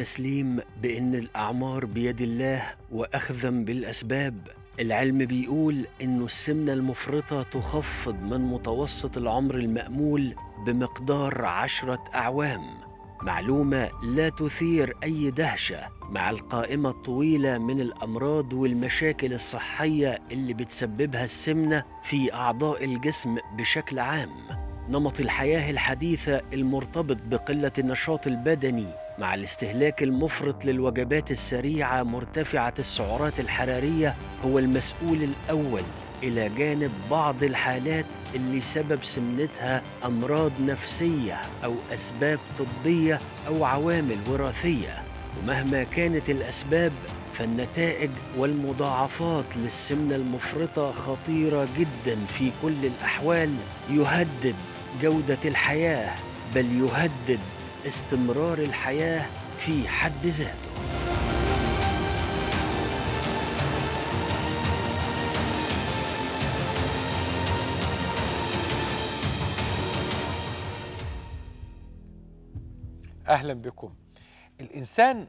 التسليم بأن الأعمار بيد الله وأخذا بالأسباب العلم بيقول إنه السمنة المفرطة تخفض من متوسط العمر المأمول بمقدار عشرة أعوام معلومة لا تثير أي دهشة مع القائمة الطويلة من الأمراض والمشاكل الصحية اللي بتسببها السمنة في أعضاء الجسم بشكل عام نمط الحياه الحديثه المرتبط بقله النشاط البدني مع الاستهلاك المفرط للوجبات السريعه مرتفعه السعرات الحراريه هو المسؤول الاول الى جانب بعض الحالات اللي سبب سمنتها امراض نفسيه او اسباب طبيه او عوامل وراثيه ومهما كانت الاسباب فالنتائج والمضاعفات للسمنه المفرطه خطيره جدا في كل الاحوال يهدد جودة الحياة بل يهدد استمرار الحياة في حد ذاته اهلا بكم الانسان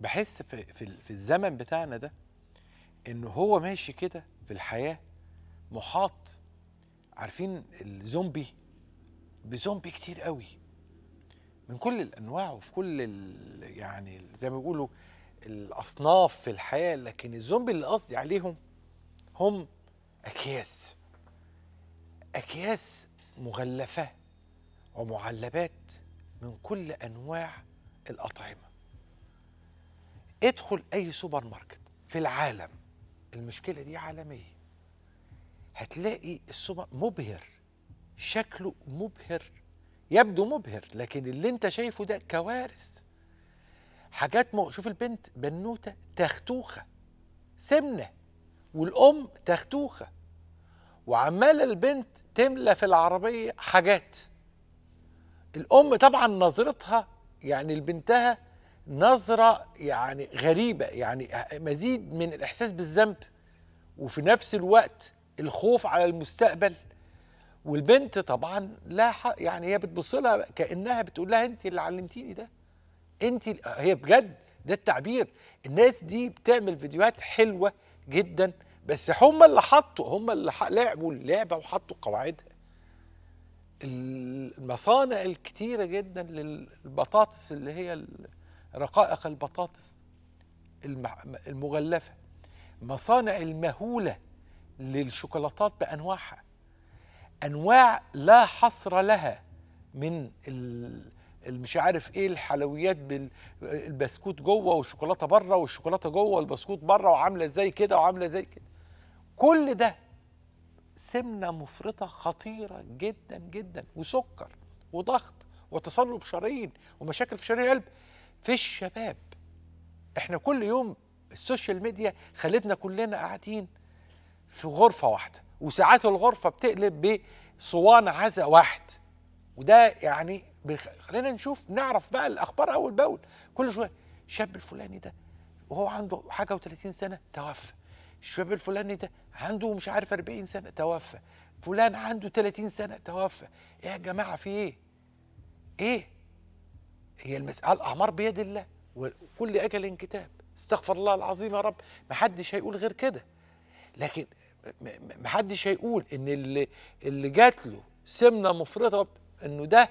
بحس في, في, الزمن بتاعنا ده ان هو ماشي كده في الحياه محاط عارفين الزومبي بزومبي كتير قوي من كل الانواع وفي كل يعني زي ما بيقولوا الاصناف في الحياه لكن الزومبي اللي قصدي عليهم هم اكياس اكياس مغلفه ومعلبات من كل انواع الاطعمه ادخل اي سوبر ماركت في العالم المشكله دي عالميه هتلاقي السوبر مبهر شكله مبهر يبدو مبهر لكن اللي انت شايفه ده كوارث حاجات مو... شوف البنت بنوته تختوخه سمنه والام تختوخه وعماله البنت تملى في العربيه حاجات الام طبعا نظرتها يعني لبنتها نظره يعني غريبه يعني مزيد من الاحساس بالذنب وفي نفس الوقت الخوف على المستقبل والبنت طبعا لا حق يعني هي بتبص لها كانها بتقول لها انت اللي علمتيني ده انت هي بجد ده التعبير الناس دي بتعمل فيديوهات حلوه جدا بس هم اللي حطوا هم اللي لعبوا اللعبه وحطوا قواعدها المصانع الكتيره جدا للبطاطس اللي هي رقائق البطاطس المغلفه مصانع المهوله للشوكولاتات بانواعها انواع لا حصر لها من مش عارف ايه الحلويات بالبسكوت جوه والشوكولاته بره والشوكولاته جوه والبسكوت بره وعامله زي كده وعامله زي كده كل ده سمنه مفرطه خطيره جدا جدا وسكر وضغط وتصلب شرايين ومشاكل في شرايين القلب في الشباب احنا كل يوم السوشيال ميديا خلتنا كلنا قاعدين في غرفه واحده وساعات الغرفه بتقلب بصوان عزا واحد وده يعني بخ... خلينا نشوف نعرف بقى الاخبار اول باول كل شويه الشاب الفلاني ده وهو عنده حاجه و30 سنه توفى الشاب الفلاني ده عنده مش عارف 40 سنه توفى فلان عنده 30 سنه توفى ايه يا جماعه في ايه ايه هي المساله الاعمار بيد الله وكل اجل كتاب استغفر الله العظيم يا رب ما حدش هيقول غير كده لكن محدش هيقول ان اللي اللي جات له سمنه مفرطه انه ده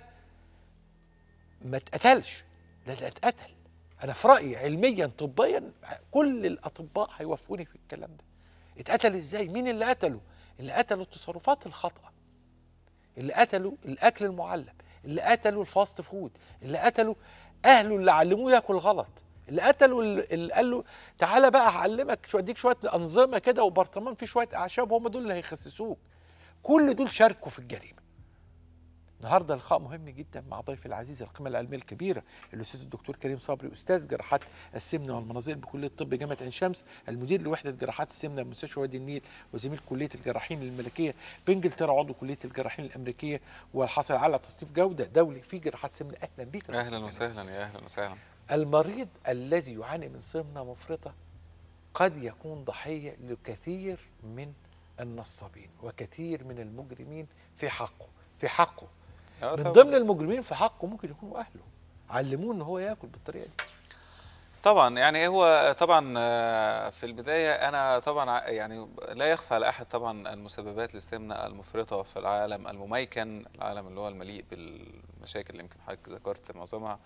ما اتقتلش ده ده اتقتل انا في رايي علميا طبيا كل الاطباء هيوافقوني في الكلام ده اتقتل ازاي مين اللي قتله اللي قتله التصرفات الخاطئه اللي قتله الاكل المعلب اللي قتله الفاست فود اللي قتله اهله اللي علموه ياكل غلط اللي قتله اللي قال له تعالى بقى هعلمك شو اديك شويه انظمه كده وبرطمان فيه شويه اعشاب هم دول اللي هيخسسوك كل دول شاركوا في الجريمه النهارده لقاء مهم جدا مع ضيفي العزيز القيمه العلميه الكبيره الاستاذ الدكتور كريم صبري استاذ جراحات السمنه والمناظير بكليه الطب جامعه عين شمس المدير لوحده جراحات السمنه بمستشفى وادي النيل وزميل كليه الجراحين الملكيه بانجلترا عضو كليه الجراحين الامريكيه والحاصل على تصنيف جوده دولي في جراحات سمنه اهلا بيك اهلا وسهلا يا اهلا وسهلا المريض الذي يعاني من سمنة مفرطة قد يكون ضحية لكثير من النصابين وكثير من المجرمين في حقه في حقه أه، من ضمن المجرمين في حقه ممكن يكونوا أهله علموه ان هو ياكل بالطريقه دي طبعا يعني هو طبعا آه، في البدايه انا طبعا يعني لا يخفى على احد طبعا المسببات للسمنه المفرطه في العالم المميكن العالم اللي هو المليء بالمشاكل اللي يمكن حضرتك ذكرت معظمها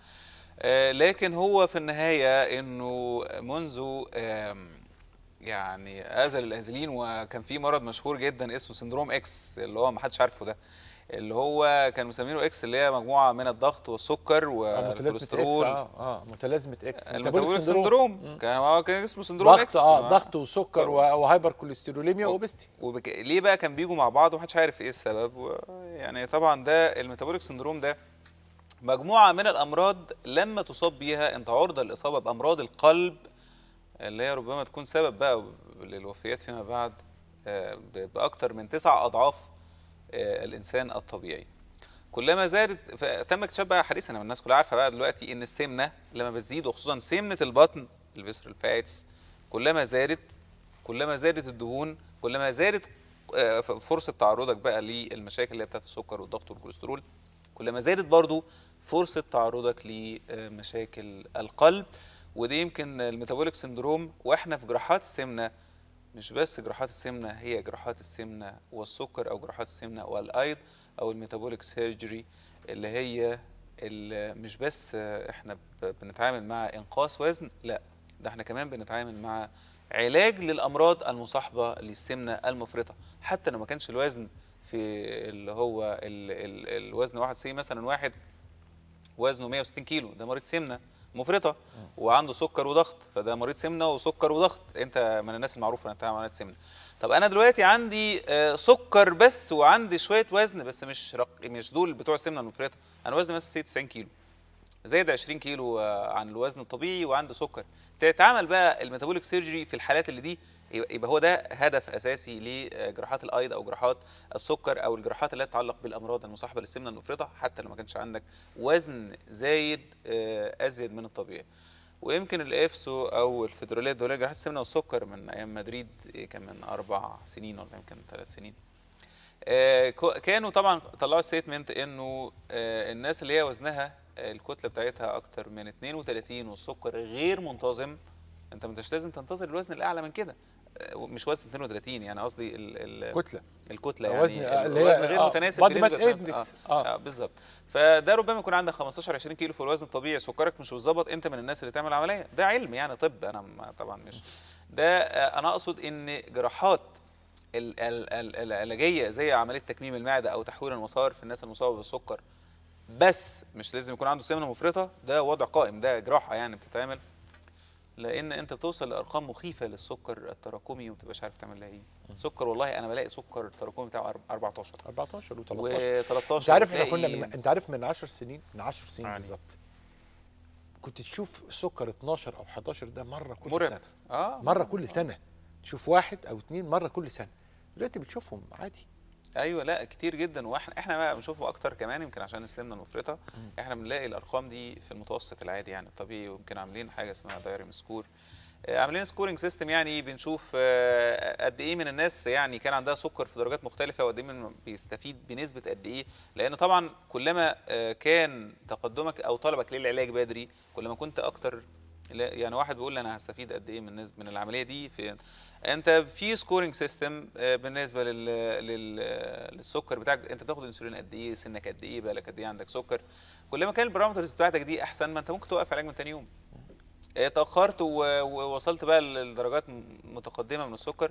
آه، لكن هو في النهاية أنه منذ يعني أزل الأزلين وكان في مرض مشهور جدا اسمه سندروم إكس اللي هو ما حدش عارفه ده اللي هو كانوا مسمينه اكس اللي هي مجموعه من الضغط والسكر آه، والكوليسترول اه اه متلازمه اكس الميتابوليك سندروم كان هو كان اسمه سندروم ضغط اكس اه ضغط وسكر وهايبر كوليستروليميا وبستي وبك... ليه بقى كان بيجوا مع بعض ومحدش عارف ايه السبب و... يعني طبعا ده الميتابوليك سندروم ده مجموعة من الأمراض لما تصاب بيها أنت عرضة للإصابة بأمراض القلب اللي هي ربما تكون سبب بقى للوفيات فيما بعد آه، بأكثر من تسع أضعاف آه، الإنسان الطبيعي كلما زادت تم اكتشاف بقى حديثا الناس كلها عارفه بقى دلوقتي ان السمنه لما بتزيد وخصوصا سمنه البطن الفيسرال فاتس كلما زادت كلما زادت الدهون كلما زادت آه، فرصه تعرضك بقى للمشاكل اللي هي بتاعت السكر والضغط والكوليسترول كلما زادت برضو فرصه تعرضك لمشاكل القلب وده يمكن الميتابوليك سندروم واحنا في جراحات السمنه مش بس جراحات السمنه هي جراحات السمنه والسكر او جراحات السمنه والايض او الميتابوليك سيرجري اللي هي اللي مش بس احنا بنتعامل مع انقاص وزن لا ده احنا كمان بنتعامل مع علاج للامراض المصاحبه للسمنه المفرطه حتى لو ما كانش الوزن في اللي هو الـ الـ الوزن 1 سي مثلا واحد وزنه 160 كيلو ده مريض سمنه مفرطه وعنده سكر وضغط فده مريض سمنه وسكر وضغط انت من الناس المعروفه انت عملت سمنه طب انا دلوقتي عندي آه، سكر بس وعندي شويه وزن بس مش رق... مش دول بتوع السمنه المفرطه انا وزني بس 90 كيلو زايد 20 كيلو آه، عن الوزن الطبيعي وعنده سكر تتعمل بقى الميتابوليك سيرجري في الحالات اللي دي يبقى هو ده هدف اساسي لجراحات الايض او جراحات السكر او الجراحات اللي تتعلق بالامراض المصاحبه للسمنه المفرطه حتى لو ما كانش عندك وزن زايد آه، ازيد من الطبيعي ويمكن الافسو او الفيدرالية دول جراحات السمنه والسكر من ايام مدريد إيه كان من اربع سنين ولا يمكن ثلاث سنين آه، كانوا طبعا طلعوا ستيتمنت انه آه، الناس اللي هي وزنها الكتله بتاعتها اكتر من 32 والسكر غير منتظم انت مش لازم تنتظر الوزن الاعلى من كده مش وزن 32 يعني قصدي الكتله الكتله يعني وزن آه، الوزن غير آه متناسب بالنسبه مات اه, آه, آه بالظبط فده ربما يكون عندك 15 20 كيلو في الوزن الطبيعي سكرك مش متظبط انت من الناس اللي تعمل عمليه ده علم يعني طب انا طبعا مش ده آه، انا اقصد ان جراحات العلاجيه زي عمليه تكميم المعده او تحويل المسار في الناس المصابه بالسكر بس مش لازم يكون عنده سمنه مفرطه ده وضع قائم ده جراحه يعني بتتعمل لان انت توصل لارقام مخيفه للسكر التراكمي وما تبقاش عارف تعمل لها ايه سكر والله انا بلاقي سكر التراكمي بتاعه 14 14 و13 و13 انت عارف احنا كنا من انت عارف من 10 سنين من 10 سنين يعني. بالظبط كنت تشوف سكر 12 او 11 ده مره كل مرة. سنه اه مره كل سنه تشوف واحد او اثنين مره كل سنه دلوقتي بتشوفهم عادي ايوه لا كتير جدا واحنا احنا بقى بنشوفه اكتر كمان يمكن عشان السمنه المفرطه احنا بنلاقي الارقام دي في المتوسط العادي يعني الطبيعي ويمكن عاملين حاجه اسمها دايري سكور آه، عاملين سكورنج سيستم يعني بنشوف آه، قد ايه من الناس يعني كان عندها سكر في درجات مختلفه وقد ايه بيستفيد بنسبه قد ايه لان طبعا كلما آه، كان تقدمك او طلبك للعلاج بدري كلما كنت اكتر يعني واحد بيقول لي انا هستفيد قد ايه من من العمليه دي في انت في سكورنج سيستم آه، بالنسبه لل... لل... للسكر بتاعك انت بتاخد انسولين قد ايه سنك قد ايه بقالك قد ايه عندك سكر كل ما كان البارامترز بتاعتك دي احسن ما انت ممكن توقف علاج من ثاني يوم اتاخرت ووصلت بقى لدرجات متقدمه من السكر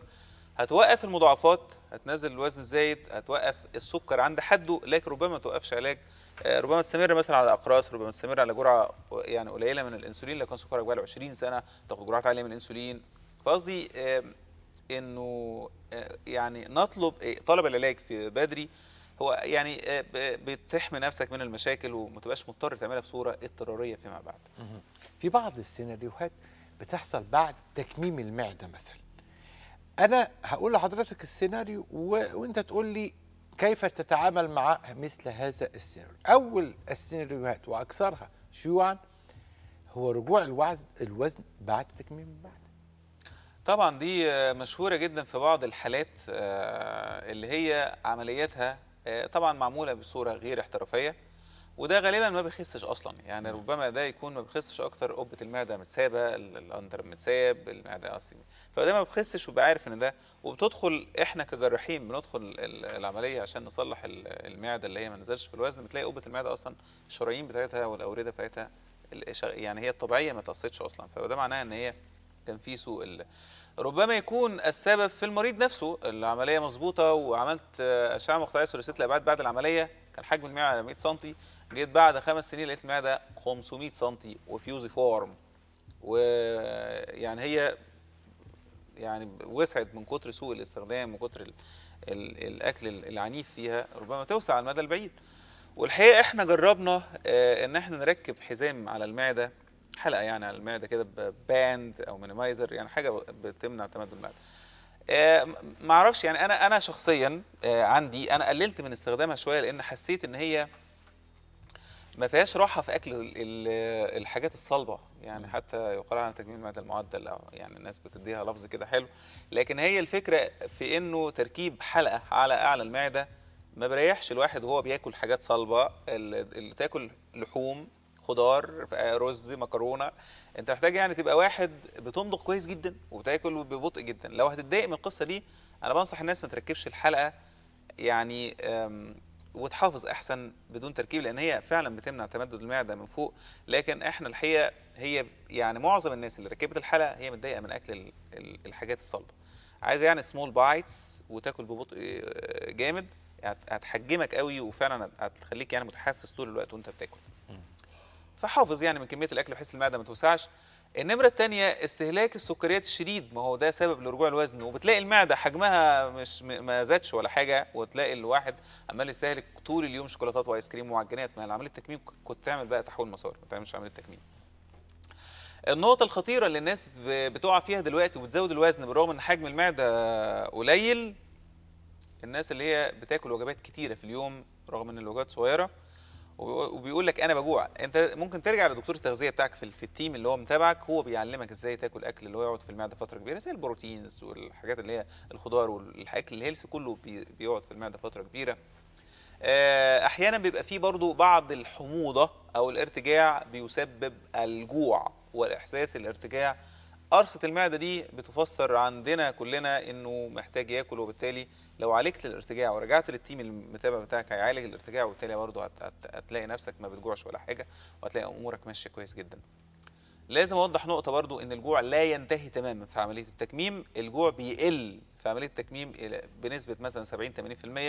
هتوقف المضاعفات هتنزل الوزن الزايد هتوقف السكر عند حده لكن ربما ما توقفش علاج آه، ربما تستمر مثلا على اقراص ربما تستمر على جرعه يعني قليله من الانسولين كان سكرك بقى 20 سنه تاخد جرعات عاليه من الانسولين فقصدي انه آه، يعني نطلب آه، طلب العلاج في بدري هو يعني بتحمي نفسك من المشاكل وما تبقاش مضطر تعملها بصوره اضطراريه فيما بعد. في بعض السيناريوهات بتحصل بعد تكميم المعده مثلا. انا هقول لحضرتك السيناريو و... وانت تقول لي كيف تتعامل مع مثل هذا السيناريو أول السيناريوهات وأكثرها شيوعا هو رجوع الوزن الوزن بعد تكميم بعد طبعا دي مشهورة جدا في بعض الحالات آه، اللي هي عملياتها آه، طبعا معمولة بصورة غير احترافية وده غالبا ما بيخسش اصلا يعني ربما ده يكون ما بيخسش اكتر قبه المعده متسابه الاندر متساب المعده قصدي فده ما بيخسش وبيبقى عارف ان ده وبتدخل احنا كجراحين بندخل العمليه عشان نصلح المعده اللي هي ما نزلش في الوزن بتلاقي قبه المعده اصلا الشرايين بتاعتها والاورده بتاعتها يعني هي الطبيعيه ما اتقصتش اصلا فده معناه ان هي كان في سوء ربما يكون السبب في المريض نفسه العمليه مظبوطه وعملت اشعه مقطعيه ثلاثيه الابعاد بعد العمليه كان حجم المعده 100 سم جيت بعد خمس سنين لقيت المعده 500 سم وفيوزي فورم ويعني هي يعني وسعت من كتر سوء الاستخدام وكتر ال ال الاكل العنيف فيها ربما توسع على المدى البعيد والحقيقه احنا جربنا آه ان احنا نركب حزام على المعده حلقه يعني على المعده كده باند او مينيمايزر يعني حاجه بتمنع تمدد المعده آه معرفش يعني انا انا شخصيا آه عندي انا قللت من استخدامها شويه لان حسيت ان هي ما فيهاش راحه في اكل الحاجات الصلبه يعني حتى يقال عن تجميل المعده المعدل او يعني الناس بتديها لفظ كده حلو لكن هي الفكره في انه تركيب حلقه على اعلى المعده ما بيريحش الواحد وهو بياكل حاجات صلبه اللي تاكل لحوم خضار رز مكرونه انت محتاج يعني تبقى واحد بتمضغ كويس جدا وبتاكل ببطء جدا لو هتتضايق من القصه دي انا بنصح الناس ما تركبش الحلقه يعني وتحافظ احسن بدون تركيب لان هي فعلا بتمنع تمدد المعده من فوق لكن احنا الحقيقه هي يعني معظم الناس اللي ركبت الحلقه هي متضايقه من اكل الحاجات الصلبه عايزه يعني سمول بايتس وتاكل ببطء آه، جامد هتحجمك قوي وفعلا هتخليك يعني متحفز طول الوقت وانت بتاكل فحافظ يعني من كميه الاكل بحيث المعده ما توسعش النمره الثانيه استهلاك السكريات الشديد ما هو ده سبب لرجوع الوزن وبتلاقي المعده حجمها مش ما زادش ولا حاجه وتلاقي الواحد عمال يستهلك طول اليوم شوكولاتات وايس كريم ومعجنات ما عمليه التكميم كنت تعمل بقى تحويل مسار ما تعملش عمليه تكميم النقطة الخطيرة اللي الناس بتقع فيها دلوقتي وبتزود الوزن بالرغم ان حجم المعدة قليل الناس اللي هي بتاكل وجبات كتيرة في اليوم رغم ان الوجبات صغيرة وبيقول لك انا بجوع انت ممكن ترجع لدكتور التغذيه بتاعك في, في التيم اللي هو متابعك هو بيعلمك ازاي تاكل اكل اللي هو يقعد في المعده فتره كبيره زي البروتينز والحاجات اللي هي الخضار والاكل الهيلث كله بيقعد في المعده فتره كبيره آه، احيانا بيبقى فيه برضو بعض الحموضه او الارتجاع بيسبب الجوع والاحساس الارتجاع قرصه المعده دي بتفسر عندنا كلنا انه محتاج ياكل وبالتالي لو عالجت الارتجاع ورجعت للتيم المتابع بتاعك هيعالج الارتجاع وبالتالي برضه هتلاقي نفسك ما بتجوعش ولا حاجه وهتلاقي امورك ماشيه كويس جدا. لازم اوضح نقطه برضو ان الجوع لا ينتهي تماما في عمليه التكميم الجوع بيقل في عمليه التكميم بنسبه مثلا 70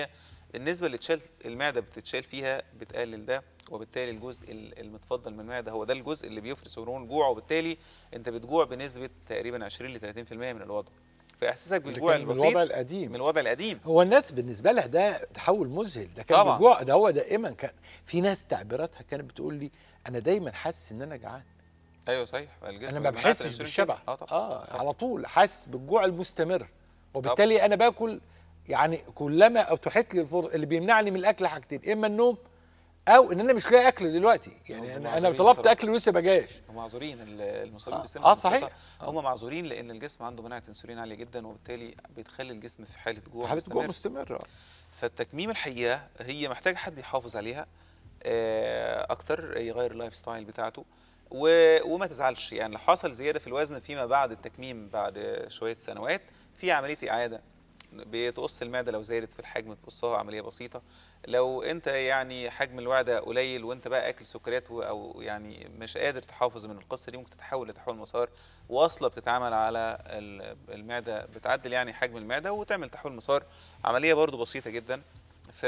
80% النسبه اللي تشال المعده بتتشال فيها بتقلل ده وبالتالي الجزء المتفضل من المعده هو ده الجزء اللي بيفرز هرمون الجوع وبالتالي انت بتجوع بنسبه تقريبا 20 ل 30% من الوضع فاحساسك بالجوع البسيط من الوضع القديم من الوضع القديم هو الناس بالنسبه لها ده تحول مذهل ده كان الجوع ده هو دائما كان في ناس تعبيراتها كانت بتقول لي انا دايما حاسس ان انا جعان ايوه صحيح الجسم انا ما بحسش بالشبع اه, طبعا. آه طبعا. على طول حاسس بالجوع المستمر وبالتالي طبعا. انا باكل يعني كلما اتحت لي الفرصه اللي بيمنعني من الاكل حاجتين اما النوم او ان انا مش لاقي اكل دلوقتي يعني انا انا طلبت صراحة. اكل ولسه ما جاش معذورين المصابين بالسمنه اه صحيح آه. هم معذورين لان الجسم عنده مناعه انسولين عاليه جدا وبالتالي بتخلي الجسم في حاله جوع حاله جوع مستمره فالتكميم الحقيقه هي محتاجه حد يحافظ عليها آه، اكتر يغير اللايف ستايل بتاعته و... وما تزعلش يعني لو حصل زياده في الوزن فيما بعد التكميم بعد شويه سنوات في عمليه اعاده بتقص المعده لو زادت في الحجم بتقصها عمليه بسيطه لو انت يعني حجم الوعده قليل وانت بقى اكل سكريات او يعني مش قادر تحافظ من القصه دي ممكن تتحول لتحول مسار واصله بتتعمل على المعده بتعدل يعني حجم المعده وتعمل تحول مسار عمليه برده بسيطه جدا ف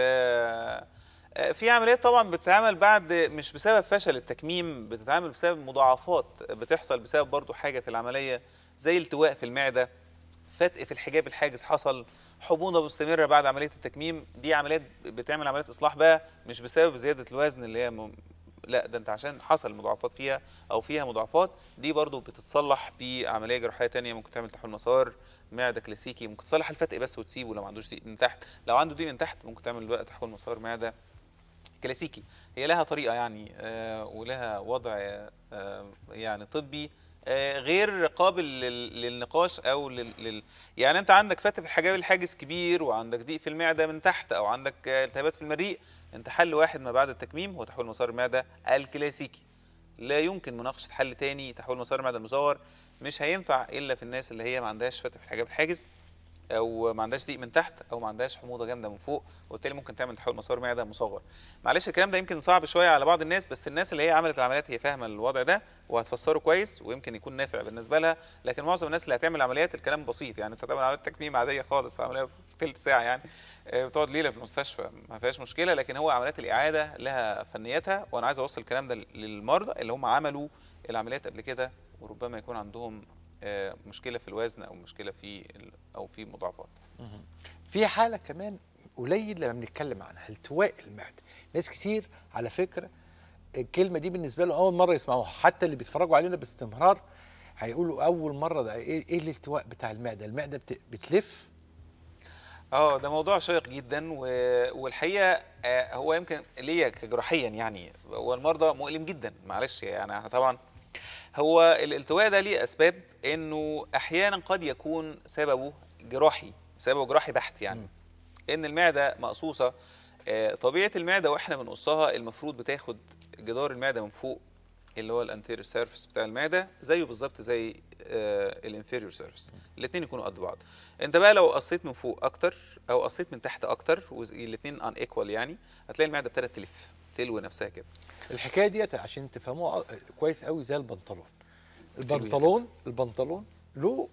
في عمليات طبعا بتتعمل بعد مش بسبب فشل التكميم بتتعمل بسبب مضاعفات بتحصل بسبب برضو حاجه في العمليه زي التواء في المعده فتق في الحجاب الحاجز حصل حموضه مستمره بعد عمليه التكميم دي عمليات بتعمل عمليات اصلاح بقى مش بسبب زياده الوزن اللي هي م... لا ده انت عشان حصل مضاعفات فيها او فيها مضاعفات دي برضو بتتصلح بعمليه جراحيه ثانيه ممكن تعمل تحويل مسار معده كلاسيكي ممكن تصلح الفتق بس وتسيبه لو ما عندوش ضيق من تحت لو عنده ضيق من تحت ممكن تعمل بقى تحويل مسار معده كلاسيكي هي لها طريقه يعني آه ولها وضع آه يعني طبي غير قابل للنقاش او لل... يعني انت عندك فتح في الحجاب الحاجز كبير وعندك ضيق في المعده من تحت او عندك التهابات في المريء انت حل واحد ما بعد التكميم هو تحويل مسار المعده الكلاسيكي لا يمكن مناقشه حل تاني تحويل مسار المعده المزور مش هينفع الا في الناس اللي هي ما عندهاش فتح في الحجاب الحاجز او ما عندهاش ضيق من تحت او ما عندهاش حموضه جامده من فوق وبالتالي ممكن تعمل تحول مسار معده مصغر معلش الكلام ده يمكن صعب شويه على بعض الناس بس الناس اللي هي عملت العمليات هي فاهمه الوضع ده وهتفسره كويس ويمكن يكون نافع بالنسبه لها لكن معظم الناس اللي هتعمل عمليات الكلام بسيط يعني انت تعمل عمليه تكميم عاديه خالص عمليه في ثلث ساعه يعني آه، بتقعد ليله في المستشفى ما فيهاش مشكله لكن هو عمليات الاعاده لها فنياتها وانا عايز اوصل الكلام ده للمرضى اللي هم عملوا العمليات قبل كده وربما يكون عندهم آه، مشكله في الوزن او مشكله في او في مضاعفات في حاله كمان قليل لما بنتكلم عنها التواء المعده ناس كتير على فكره الكلمه دي بالنسبه لهم اول مره يسمعوها حتى اللي بيتفرجوا علينا باستمرار هيقولوا اول مره ده ايه, إيه الالتواء بتاع المعده المعده بتلف اه ده موضوع شيق جدا و... والحقيقه آه، هو يمكن ليا كجراحيا يعني هو المرضى مؤلم جدا معلش يعني احنا طبعا هو الالتواء ده ليه اسباب انه احيانا قد يكون سببه جراحي سببه جراحي بحت يعني م. ان المعده مقصوصه آه، طبيعه المعده واحنا بنقصها المفروض بتاخد جدار المعده من فوق اللي هو الانتيريور سيرفيس بتاع المعده زيه بالظبط زي آه، الانفيريور سيرفيس الاثنين يكونوا قد بعض انت بقى لو قصيت من فوق اكتر او قصيت من تحت اكتر والاثنين ان ايكوال يعني هتلاقي المعده ابتدت تلف تلوي نفسها كده الحكايه ديت عشان تفهموها كويس قوي زي البنطلون البنطلون البنطلون له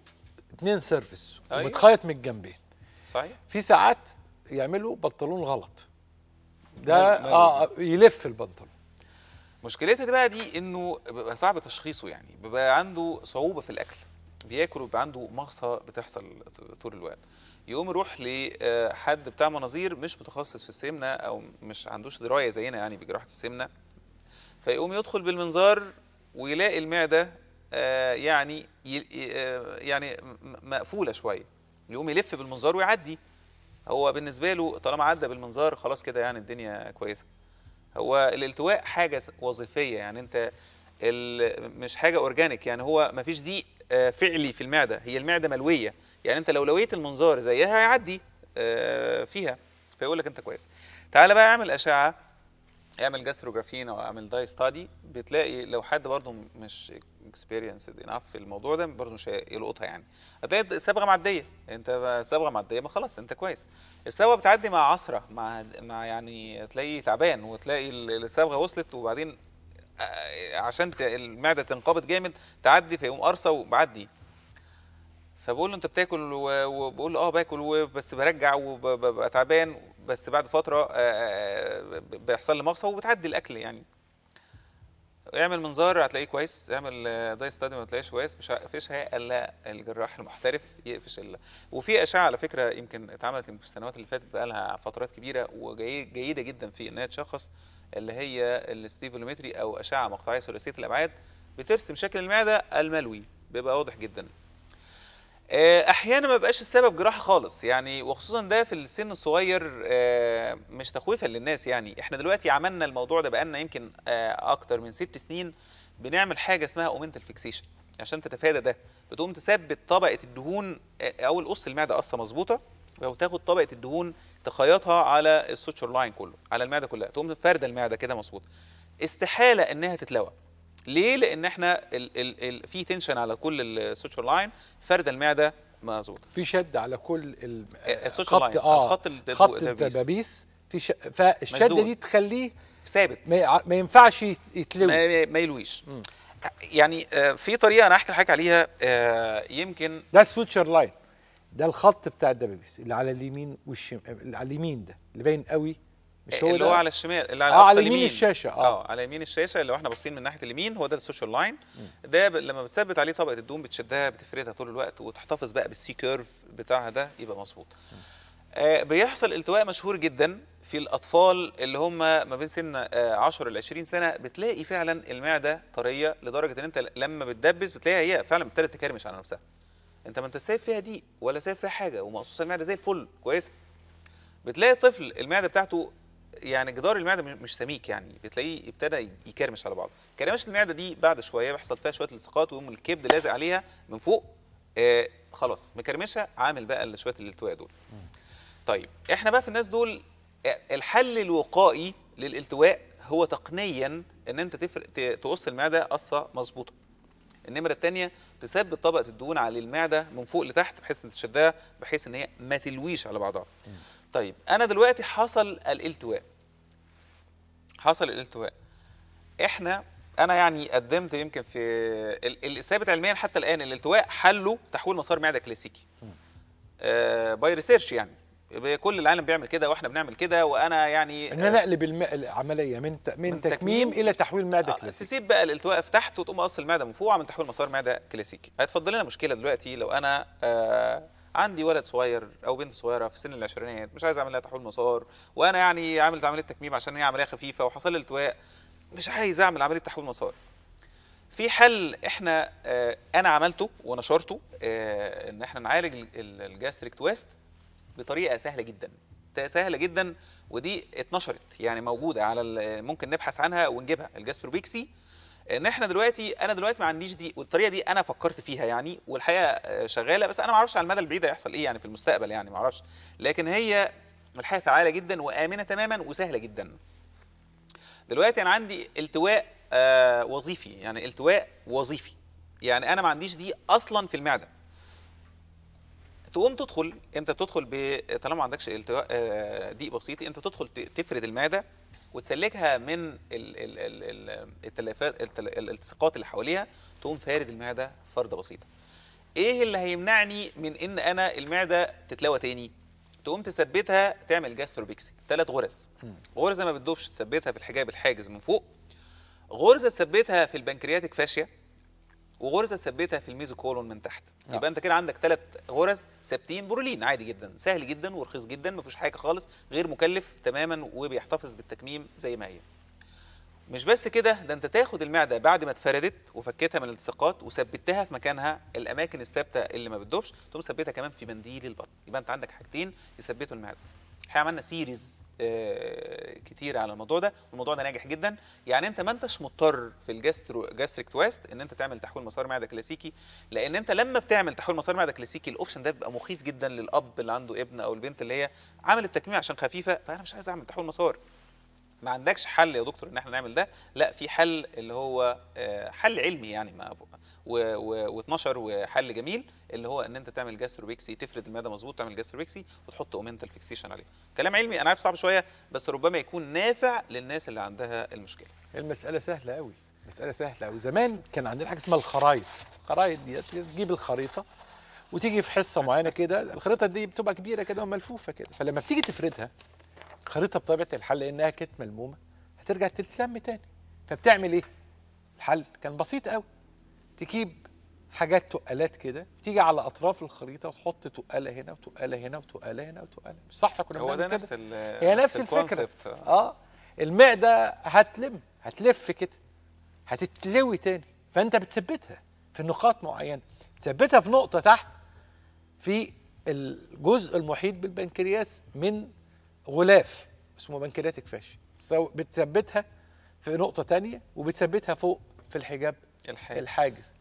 اتنين سيرفيس أيوه. ومتخيط من الجنبين صحيح في ساعات يعملوا بنطلون غلط ده آه،, اه يلف البنطلون مشكلتها دي بقى دي انه بيبقى صعب تشخيصه يعني بيبقى عنده صعوبه في الاكل بياكل وبيبقى عنده مغصه بتحصل طول الوقت يقوم يروح لحد آه، بتاع مناظير مش متخصص في السمنه او مش عندوش درايه زينا يعني بجراحه السمنه فيقوم يدخل بالمنظار ويلاقي المعده آه، يعني آه، يعني مقفوله شويه يقوم يلف بالمنظار ويعدي هو بالنسبه له طالما عدى بالمنظار خلاص كده يعني الدنيا كويسه هو الالتواء حاجه وظيفيه يعني انت مش حاجه اورجانيك يعني هو ما فيش ضيق فعلي في المعده هي المعده ملويه يعني انت لو لويت المنظار زيها هيعدي آه، فيها فيقول لك انت كويس تعالى بقى اعمل اشعه اعمل جاستروجرافين او اعمل داي ستادي بتلاقي لو حد برضه مش اكسبيرينس انف في الموضوع ده برضه مش هيلقطها يعني هتلاقي الصبغه معديه انت الصبغه معديه ما خلاص انت كويس الصبغه بتعدي مع عصره مع مع يعني تلاقي تعبان وتلاقي الصبغه وصلت وبعدين آه، عشان المعده تنقبض جامد تعدي فيقوم قرصه وبعدي فبقول له انت بتاكل وبقول له اه باكل بس برجع وببقى تعبان بس بعد فتره آه، آه، آه، بيحصل لي مغصه وبتعدي الاكل يعني اعمل منظار هتلاقيه كويس اعمل داي ستادي ما تلاقيش كويس مش هي الا الجراح المحترف يقفش الا وفي اشعه على فكره يمكن اتعملت في السنوات اللي فاتت بقى لها فترات كبيره وجيده جدا في ان هي تشخص اللي هي الاستيفولومتري او اشعه مقطعيه ثلاثيه الابعاد بترسم شكل المعده الملوي بيبقى واضح جدا آه، احيانا ما بقاش السبب جراحه خالص يعني وخصوصا ده في السن الصغير آه، مش تخويفا للناس يعني احنا دلوقتي عملنا الموضوع ده بقالنا يمكن آه، اكتر من ست سنين بنعمل حاجه اسمها اومنتال فيكسيشن عشان تتفادى ده بتقوم تثبت طبقه الدهون او القص المعده قصه مظبوطه وتاخد طبقه الدهون تخيطها على السوتشر لاين كله على المعده كلها تقوم فارده المعده كده مظبوط استحاله انها تتلوى ليه لان احنا في تنشن على كل السوشيال لاين فرد المعده مظبوط في شد على كل السوشيال لاين آه،, آه،, آه خط خط الدبابيس في ش... فالشده مشدود. دي تخليه ثابت ما, ما ينفعش يتلوي ما, ما يلويش م. يعني آه، في طريقه انا هحكي لحضرتك عليها يمكن ده السوتشر لاين ده الخط بتاع الدبابيس اللي على اليمين والشمال اللي على اليمين ده اللي باين قوي مش إيه، هو اللي هو على الشمال اللي على, آه على يمين الشاشه اه, آه على يمين الشاشه اللي احنا باصين من ناحيه اليمين هو ده السوشيال لاين ده ب... لما بتثبت عليه طبقه الدوم بتشدها بتفردها طول الوقت وتحتفظ بقى بالسي كيرف بتاعها ده يبقى مظبوط آه بيحصل التواء مشهور جدا في الاطفال اللي هم ما بين سن 10 ل 20 سنه بتلاقي فعلا المعده طريه لدرجه ان انت لما بتدبس بتلاقيها هي فعلا ابتدت تكرمش على نفسها انت ما انت سايب فيها دي ولا سايب فيها حاجه ومقصوصه المعده زي الفل كويس بتلاقي الطفل المعده بتاعته يعني جدار المعده مش سميك يعني بتلاقيه ابتدى يكرمش على بعضه كرمشه المعده دي بعد شويه بيحصل فيها شويه التصاقات ويقوم الكبد لازق عليها من فوق آه خلاص مكرمشه عامل بقى شويه الالتواء دول طيب احنا بقى في الناس دول آه، الحل الوقائي للالتواء هو تقنيا ان انت تفرق تقص المعده قصه مظبوطه النمره الثانيه تثبت طبقه الدهون على المعده من فوق لتحت بحيث ان تشدها بحيث ان هي ما تلويش على بعضها طيب انا دلوقتي حصل الالتواء حصل الالتواء احنا انا يعني قدمت يمكن في الثابت علميا حتى الان الالتواء حله تحويل مسار معده كلاسيكي آه باي ريسيرش يعني كل العالم بيعمل كده واحنا بنعمل كده وانا يعني ان انا اقلب الم... العمليه من من, تكميم, تكميم الى تحويل معده آه كلاسيكي تسيب بقى الالتواء فتحت وتقوم اصل المعده من فوق من تحويل مسار معده كلاسيكي هيتفضل لنا مشكله دلوقتي لو انا آه عندي ولد صغير او بنت صغيره في سن العشرينات مش عايز اعمل لها تحويل مسار وانا يعني عامل عمليه تكميم عشان هي عمليه خفيفه وحصل لي التواء مش عايز اعمل عمليه تحويل مسار في حل احنا اه انا عملته ونشرته اه ان احنا نعالج الجاستريك تويست بطريقه سهله جدا سهله جدا ودي اتنشرت يعني موجوده على ممكن نبحث عنها ونجيبها الجاستروبيكسي ان احنا دلوقتي انا دلوقتي ما عنديش دي والطريقه دي انا فكرت فيها يعني والحقيقه آه، شغاله بس انا ما اعرفش على المدى البعيد هيحصل ايه يعني في المستقبل يعني ما اعرفش لكن هي الحقيقه فعاله جدا وامنه تماما وسهله جدا دلوقتي انا عندي التواء آه وظيفي يعني التواء وظيفي يعني انا ما عنديش دي اصلا في المعده تقوم تدخل انت بتدخل طالما ما عندكش التواء آه ضيق بسيط انت بتدخل تفرد المعده وتسلكها من التلفات الالتصاقات اللي حواليها تقوم فارد المعده فرده بسيطه ايه اللي هيمنعني من ان انا المعده تتلوى تاني تقوم تثبتها تعمل جاستروبيكسي ثلاث غرز غرزه ما بتدوبش تثبتها في الحجاب الحاجز من فوق غرزه تثبتها في البنكرياتيك فاشيه وغرزه تثبتها في الميزوكولون من تحت لا. آه. يبقى انت كده عندك ثلاث غرز ثابتين برولين عادي جدا سهل جدا ورخيص جدا ما فيهوش حاجه خالص غير مكلف تماما وبيحتفظ بالتكميم زي ما هي مش بس كده ده انت تاخد المعده بعد ما اتفردت وفكيتها من الالتصاقات وثبتها في مكانها الاماكن الثابته اللي ما بتدوبش تقوم ثبتها كمان في منديل البطن يبقى انت عندك حاجتين يثبتوا المعده احنا عملنا سيريز آه، كتير على الموضوع ده والموضوع ده ناجح جدا يعني انت ما انتش مضطر في الجاسترو جاستريك تويست ان انت تعمل تحويل مسار معده كلاسيكي لان انت لما بتعمل تحويل مسار معده كلاسيكي الاوبشن ده بيبقى مخيف جدا للاب اللي عنده ابن او البنت اللي هي عملت تكميم عشان خفيفه فانا مش عايز اعمل تحويل مسار ما عندكش حل يا دكتور ان احنا نعمل ده لا في حل اللي هو آه، حل علمي يعني ما و12 وحل جميل اللي هو ان انت تعمل جاستروبيكسي تفرد المعده مظبوط تعمل جاستروبيكسي وتحط اومنتال فيكسيشن عليها كلام علمي انا عارف صعب شويه بس ربما يكون نافع للناس اللي عندها المشكله المساله سهله قوي مساله سهله وزمان كان عندنا حاجه اسمها الخرايط الخرايط دي تجيب الخريطه وتيجي في حصه معينه كده الخريطه دي بتبقى كبيره كده وملفوفه كده فلما بتيجي تفردها الخريطه بطبيعه الحل انها كانت ملمومه هترجع تتلم تاني فبتعمل ايه الحل كان بسيط قوي تجيب حاجات تقالات كده تيجي على اطراف الخريطه وتحط تقاله هنا وتقاله هنا وتقاله هنا وتقاله مش صح كنا هو ده نفس هي نفس الفكره اه المعده هتلم هتلف كده هتتلوي تاني فانت بتثبتها في نقاط معينه بتثبتها في نقطه تحت في الجزء المحيط بالبنكرياس من غلاف اسمه بنكرياتك فاشي بتثبتها في نقطه تانية وبتثبتها فوق في الحجاب الحاجز, الحاجز.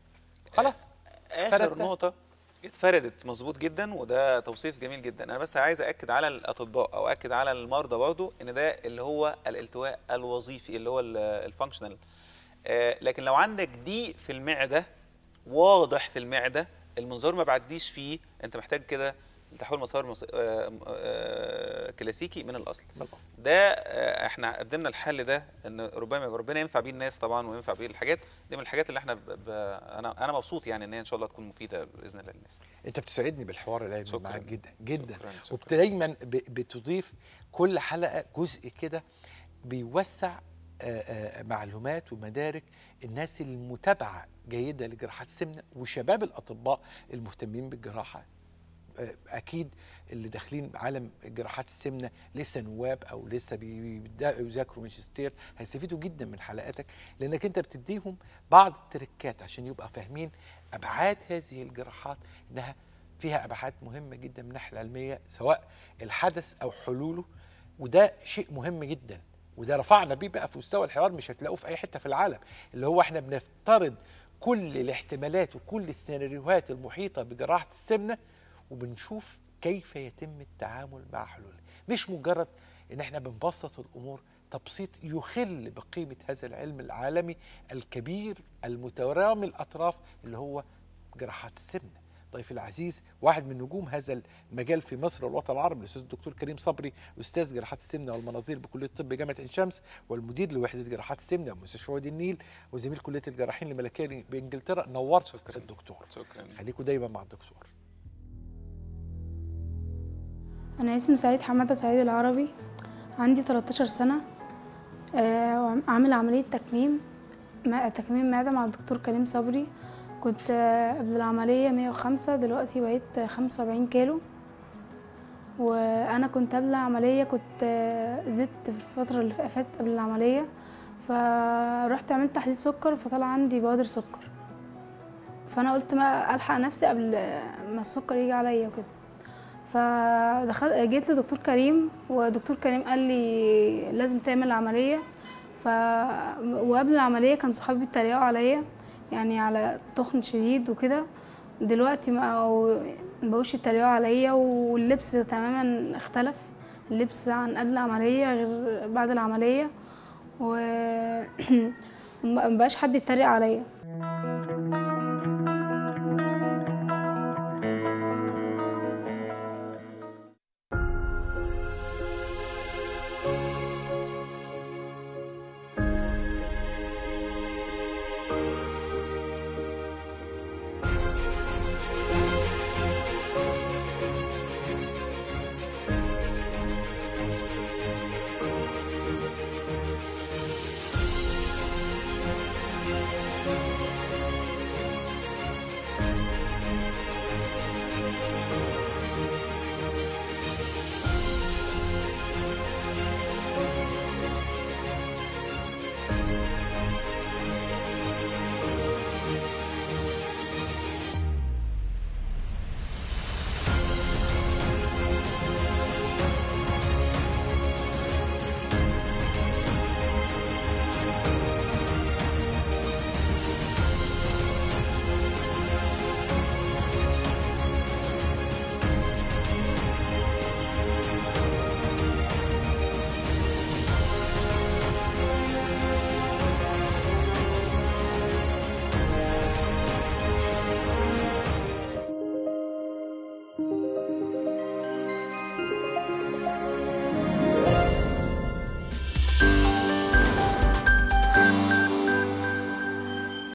خلاص آه، اخر نقطه اتفردت مظبوط جدا وده توصيف جميل جدا انا بس عايز اكد على الاطباء او اكد على المرضى برضو ان ده اللي هو الالتواء الوظيفي اللي هو الفانكشنال آه، لكن لو عندك ضيق في المعده واضح في المعده المنظار ما بعديش فيه انت محتاج كده لتحويل مسار مص... آآ آه، آآ آه، كلاسيكي من الاصل من الاصل ده آه، احنا قدمنا الحل ده ان ربما ربنا ينفع بيه الناس طبعا وينفع بيه الحاجات دي من الحاجات اللي احنا ب... ب... انا انا مبسوط يعني ان هي ان شاء الله تكون مفيده باذن الله للناس انت بتسعدني بالحوار اللي معاك جدا جدا ودايما ب... بتضيف كل حلقه جزء كده بيوسع آآ معلومات ومدارك الناس المتابعه جيده لجراحات السمنه وشباب الاطباء المهتمين بالجراحه اكيد اللي داخلين عالم جراحات السمنه لسه نواب او لسه بيذاكروا ماجستير هيستفيدوا جدا من حلقاتك لانك انت بتديهم بعض التركات عشان يبقى فاهمين ابعاد هذه الجراحات انها فيها ابعاد مهمه جدا من الناحيه العلميه سواء الحدث او حلوله وده شيء مهم جدا وده رفعنا بيه بقى في مستوى الحوار مش هتلاقوه في اي حته في العالم اللي هو احنا بنفترض كل الاحتمالات وكل السيناريوهات المحيطه بجراحه السمنه وبنشوف كيف يتم التعامل مع حلولها مش مجرد ان احنا بنبسط الامور تبسيط يخل بقيمه هذا العلم العالمي الكبير المترامي الاطراف اللي هو جراحات السمنه ضيف العزيز واحد من نجوم هذا المجال في مصر والوطن العربي الاستاذ الدكتور كريم صبري استاذ جراحات السمنه والمناظير بكليه الطب جامعه عين شمس والمدير لوحده جراحات السمنه بمستشفى وادي النيل وزميل كليه الجراحين الملكيه بانجلترا نورت شكرا. الدكتور شكرا خليكم دايما مع الدكتور أنا اسمي سعيد حمادة سعيد العربي عندي 13 سنة آه، عامل عملية تكميم تكميم معدة مع الدكتور كريم صبري كنت آه، قبل العملية 105 دلوقتي بقيت 75 كيلو وأنا كنت قبل العملية كنت آه، زدت في الفترة اللي فاتت قبل العملية فرحت عملت تحليل سكر فطلع عندي بوادر سكر فأنا قلت ما ألحق نفسي قبل ما السكر يجي عليا وكده فدخلت جيت لدكتور كريم ودكتور كريم قال لي لازم تعمل عمليه ف وقبل العمليه كان صحابي بيتريقوا عليا يعني على تخن شديد وكده دلوقتي ما بقوش يتريقوا عليا واللبس تماما اختلف اللبس عن قبل العمليه غير بعد العمليه و مبقاش حد يتريق عليا